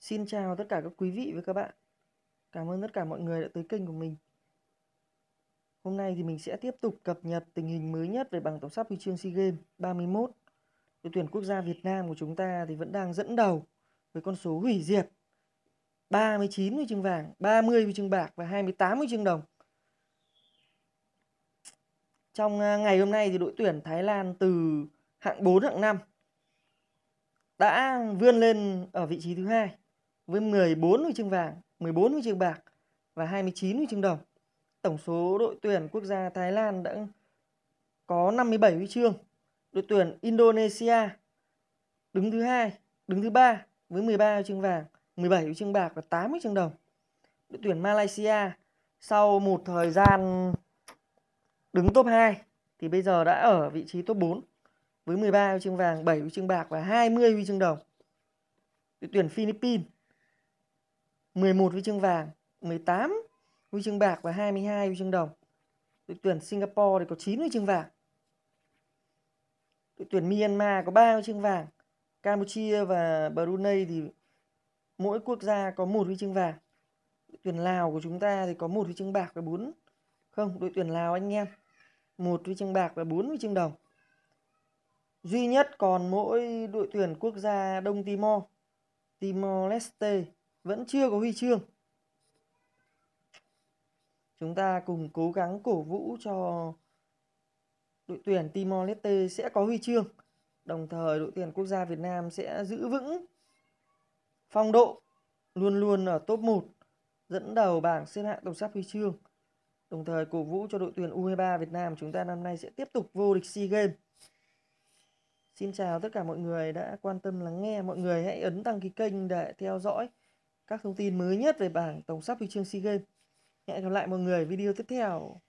Xin chào tất cả các quý vị và các bạn. Cảm ơn tất cả mọi người đã tới kênh của mình. Hôm nay thì mình sẽ tiếp tục cập nhật tình hình mới nhất về bảng tổng sắp huy chương SEA Games 31. Đội tuyển quốc gia Việt Nam của chúng ta thì vẫn đang dẫn đầu với con số hủy diệt 39 huy chương vàng, 30 huy chương bạc và 28 huy chương đồng. Trong à, ngày hôm nay thì đội tuyển Thái Lan từ hạng 4 hạng 5 đã vươn lên ở vị trí thứ hai với 14 huy chương vàng, 14 huy chương bạc và 29 huy chương đồng. Tổng số đội tuyển quốc gia Thái Lan đã có 57 huy chương. Đội tuyển Indonesia đứng thứ hai, đứng thứ ba với 13 huy chương vàng, 17 huy chương bạc và 8 huy chương đồng. Đội tuyển Malaysia sau một thời gian đứng top 2 thì bây giờ đã ở vị trí top 4 với 13 huy chương vàng, 7 huy chương bạc và 20 huy chương đồng. Đội tuyển Philippines 11 huy chương vàng, 18 huy chương bạc và 22 huy chương đồng. Đội tuyển Singapore thì có 9 huy chương vàng. Đội tuyển Myanmar có 3 huy chương vàng. Campuchia và Brunei thì mỗi quốc gia có một huy chương vàng. Đội tuyển Lào của chúng ta thì có một huy chương bạc và 4 không, đội tuyển Lào anh em một huy chương bạc và 4 huy chương đồng. Duy nhất còn mỗi đội tuyển quốc gia Đông Timor, Timor Leste vẫn chưa có huy chương chúng ta cùng cố gắng cổ vũ cho đội tuyển Timor Leste sẽ có huy chương đồng thời đội tuyển quốc gia Việt Nam sẽ giữ vững phong độ luôn luôn ở top 1 dẫn đầu bảng xếp hạng tổng sắp huy chương đồng thời cổ vũ cho đội tuyển U23 Việt Nam chúng ta năm nay sẽ tiếp tục vô địch SEA Games Xin chào tất cả mọi người đã quan tâm lắng nghe. Mọi người hãy ấn đăng ký kênh để theo dõi các thông tin mới nhất về bảng tổng sắp huy chương SEA Games. Hẹn gặp lại mọi người video tiếp theo.